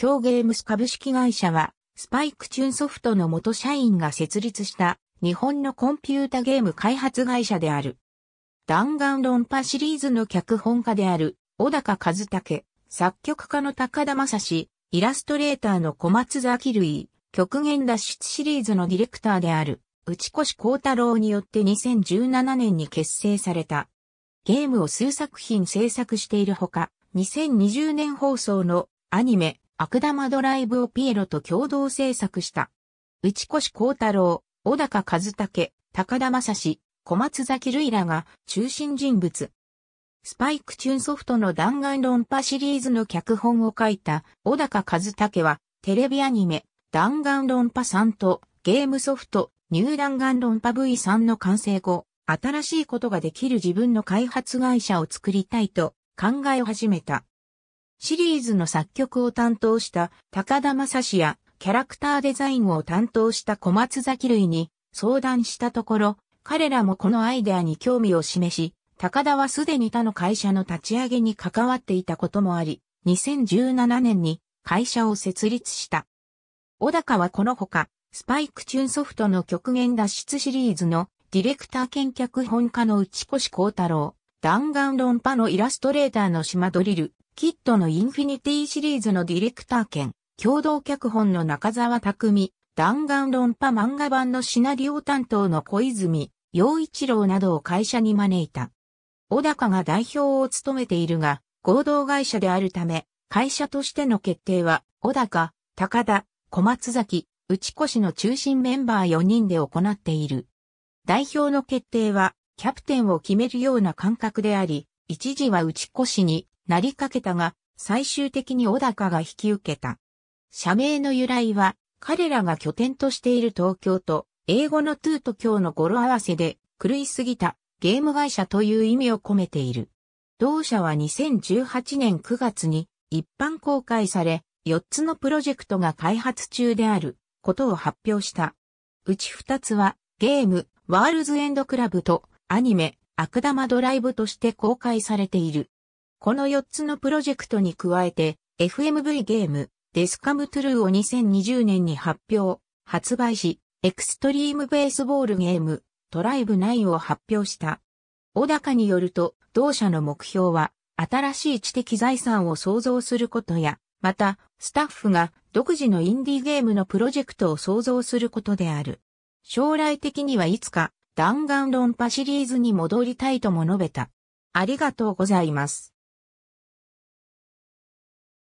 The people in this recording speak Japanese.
京ゲームス株式会社は、スパイクチューンソフトの元社員が設立した日本のコンピュータゲーム開発会社である。弾丸論破シリーズの脚本家である小高和武、作曲家の高田正史、イラストレーターの小松崎類、極限脱出シリーズのディレクターである内越幸太郎によって2017年に結成された。ゲームを数作品制作しているほか、2020年放送のアニメ、悪玉ドライブをピエロと共同制作した。内越幸太郎、小高和武、高田正史、小松崎類らが中心人物。スパイクチューンソフトの弾丸論破シリーズの脚本を書いた小高和武はテレビアニメ弾丸論破3とゲームソフトニュー弾丸論破 V3 の完成後、新しいことができる自分の開発会社を作りたいと考え始めた。シリーズの作曲を担当した高田正史やキャラクターデザインを担当した小松崎類に相談したところ、彼らもこのアイデアに興味を示し、高田はすでに他の会社の立ち上げに関わっていたこともあり、2017年に会社を設立した。小高はこのほか、スパイクチューンソフトの極限脱出シリーズのディレクター兼脚本家の内越幸太郎、弾丸論破のイラストレーターの島ドリル、キッドのインフィニティシリーズのディレクター兼、共同脚本の中沢匠、弾丸論破漫画版のシナリオ担当の小泉、洋一郎などを会社に招いた。小高が代表を務めているが、合同会社であるため、会社としての決定は、小高、高田、小松崎、内越の中心メンバー4人で行っている。代表の決定は、キャプテンを決めるような感覚であり、一時は内越に、なりかけたが、最終的に小高が引き受けた。社名の由来は、彼らが拠点としている東京と、英語のトゥーと今日の語呂合わせで、狂いすぎた、ゲーム会社という意味を込めている。同社は2018年9月に一般公開され、4つのプロジェクトが開発中であることを発表した。うち2つはゲーム、ワールズエンドクラブとアニメ、悪玉ドライブとして公開されている。この4つのプロジェクトに加えて、FMV ゲーム、デスカムトゥルーを2020年に発表、発売し、エクストリームベースボールゲーム、トライブ9を発表した。小高によると、同社の目標は、新しい知的財産を創造することや、また、スタッフが独自のインディーゲームのプロジェクトを創造することである。将来的にはいつか弾丸論破シリーズに戻りたいとも述べた。ありがとうございます。